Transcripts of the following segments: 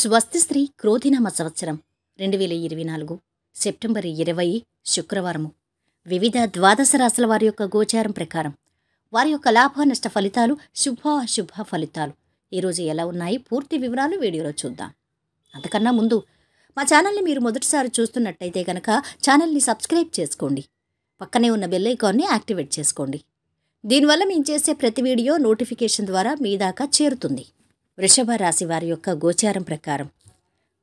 స్వస్తిశ్రీ క్రోధినామ సంవత్సరం రెండు వేల ఇరవై నాలుగు సెప్టెంబర్ ఇరవై శుక్రవారము వివిధ ద్వాదశ రాశుల వారి యొక్క గోచారం ప్రకారం వారి యొక్క లాభ నష్ట ఫలితాలు శుభ అశుభ ఫలితాలు ఈరోజు ఎలా ఉన్నాయి పూర్తి వివరాలు వీడియోలో చూద్దాం అంతకన్నా ముందు మా ఛానల్ని మీరు మొదటిసారి చూస్తున్నట్టయితే కనుక ఛానల్ని సబ్స్క్రైబ్ చేసుకోండి పక్కనే ఉన్న బెల్ ఐకాన్ని యాక్టివేట్ చేసుకోండి దీనివల్ల మేము చేసే ప్రతి వీడియో నోటిఫికేషన్ ద్వారా మీ దాకా చేరుతుంది వృషభ రాశి వారి యొక్క గోచారం ప్రకారం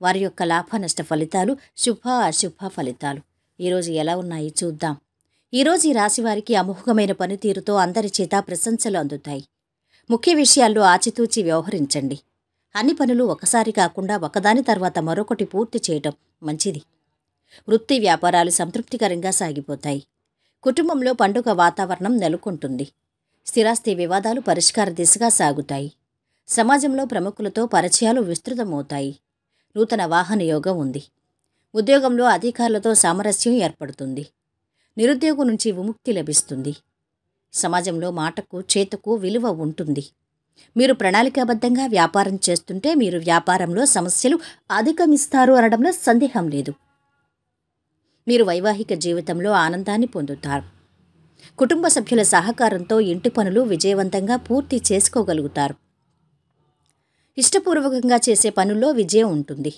వారి యొక్క లాభ నష్ట ఫలితాలు శుభ అశుభ ఫలితాలు ఈరోజు ఎలా ఉన్నాయి చూద్దాం ఈరోజు ఈ రాశి వారికి అమోఘమైన పనితీరుతో అందరి చేత ప్రశంసలు అందుతాయి ముఖ్య విషయాల్లో ఆచితూచి వ్యవహరించండి అన్ని పనులు ఒకసారి కాకుండా ఒకదాని తర్వాత మరొకటి పూర్తి చేయటం మంచిది వృత్తి వ్యాపారాలు సంతృప్తికరంగా సాగిపోతాయి కుటుంబంలో పండుగ వాతావరణం నెలకొంటుంది స్థిరాస్తి వివాదాలు పరిష్కార దిశగా సాగుతాయి సమాజంలో ప్రముఖులతో పరిచయాలు విస్తృతమవుతాయి నూతన వాహన యోగం ఉంది ఉద్యోగంలో అధికారులతో సామరస్యం ఏర్పడుతుంది నిరుద్యోగం నుంచి విముక్తి లభిస్తుంది సమాజంలో మాటకు చేతకు విలువ ఉంటుంది మీరు ప్రణాళికాబద్ధంగా వ్యాపారం చేస్తుంటే మీరు వ్యాపారంలో సమస్యలు అధిగమిస్తారు అనడంలో సందేహం లేదు మీరు వైవాహిక జీవితంలో ఆనందాన్ని పొందుతారు కుటుంబ సభ్యుల సహకారంతో ఇంటి పనులు విజయవంతంగా పూర్తి చేసుకోగలుగుతారు ఇష్టపూర్వకంగా చేసే పనుల్లో విజయం ఉంటుంది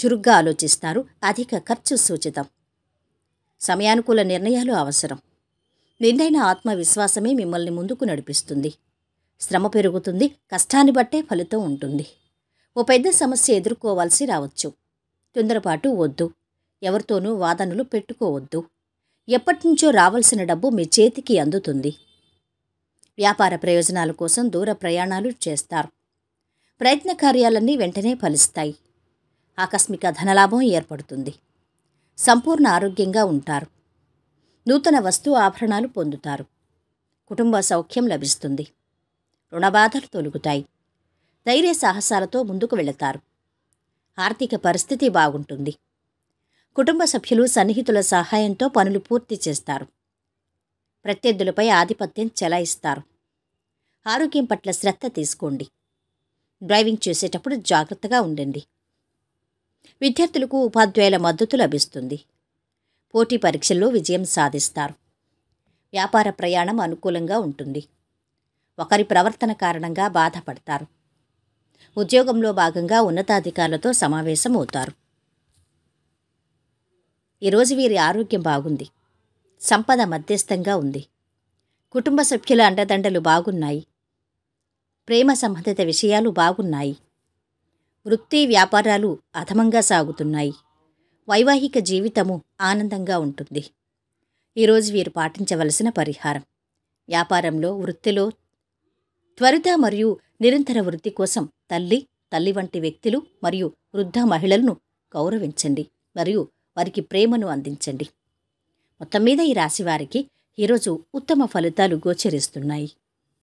చురుగ్గా ఆలోచిస్తారు అధిక ఖర్చు సూచితం సమయానుకూల నిర్ణయాలు అవసరం నిండైన ఆత్మవిశ్వాసమే మిమ్మల్ని ముందుకు నడిపిస్తుంది శ్రమ పెరుగుతుంది కష్టాన్ని బట్టే ఫలితం ఉంటుంది ఓ పెద్ద సమస్య ఎదుర్కోవాల్సి రావచ్చు తొందరపాటు వద్దు ఎవరితోనూ వాదనలు పెట్టుకోవద్దు ఎప్పటినుంచో రావాల్సిన డబ్బు మీ చేతికి అందుతుంది వ్యాపార ప్రయోజనాల కోసం దూర ప్రయాణాలు చేస్తారు ప్రయత్న కార్యాలన్నీ వెంటనే ఫలిస్తాయి ఆకస్మిక ధనలాభం ఏర్పడుతుంది సంపూర్ణ ఆరోగ్యంగా ఉంటారు నూతన వస్తు ఆభరణాలు పొందుతారు కుటుంబ సౌఖ్యం లభిస్తుంది రుణబాధలు తొలుగుతాయి ధైర్య సాహసాలతో ముందుకు వెళతారు ఆర్థిక పరిస్థితి బాగుంటుంది కుటుంబ సభ్యులు సన్నిహితుల సహాయంతో పనులు పూర్తి చేస్తారు ప్రత్యర్థులపై ఆధిపత్యం చెలాయిస్తారు ఆరోగ్యం పట్ల శ్రద్ధ తీసుకోండి డ్రైవింగ్ చేసేటప్పుడు జాగ్రత్తగా ఉండండి విద్యార్థులకు ఉపాధ్యాయుల మద్దతు లభిస్తుంది పోటీ పరీక్షల్లో విజయం సాధిస్తారు వ్యాపార ప్రయాణం అనుకూలంగా ఉంటుంది ఒకరి ప్రవర్తన కారణంగా బాధపడతారు ఉద్యోగంలో భాగంగా ఉన్నతాధికారులతో సమావేశం అవుతారు ఈరోజు వీరి ఆరోగ్యం బాగుంది సంపద మధ్యస్థంగా ఉంది కుటుంబ సభ్యుల అండదండలు బాగున్నాయి ప్రేమ సంబంధిత విషయాలు బాగున్నాయి వృత్తి వ్యాపారాలు అధమంగా సాగుతున్నాయి వైవాహిక జీవితము ఆనందంగా ఉంటుంది ఈరోజు వీరు పాటించవలసిన పరిహారం వ్యాపారంలో వృత్తిలో త్వరిత మరియు నిరంతర వృత్తి కోసం తల్లి తల్లి వంటి వ్యక్తులు మరియు వృద్ధ మహిళలను గౌరవించండి మరియు వారికి ప్రేమను అందించండి మొత్తం మీద ఈ రాశివారికి ఈరోజు ఉత్తమ ఫలితాలు గోచరిస్తున్నాయి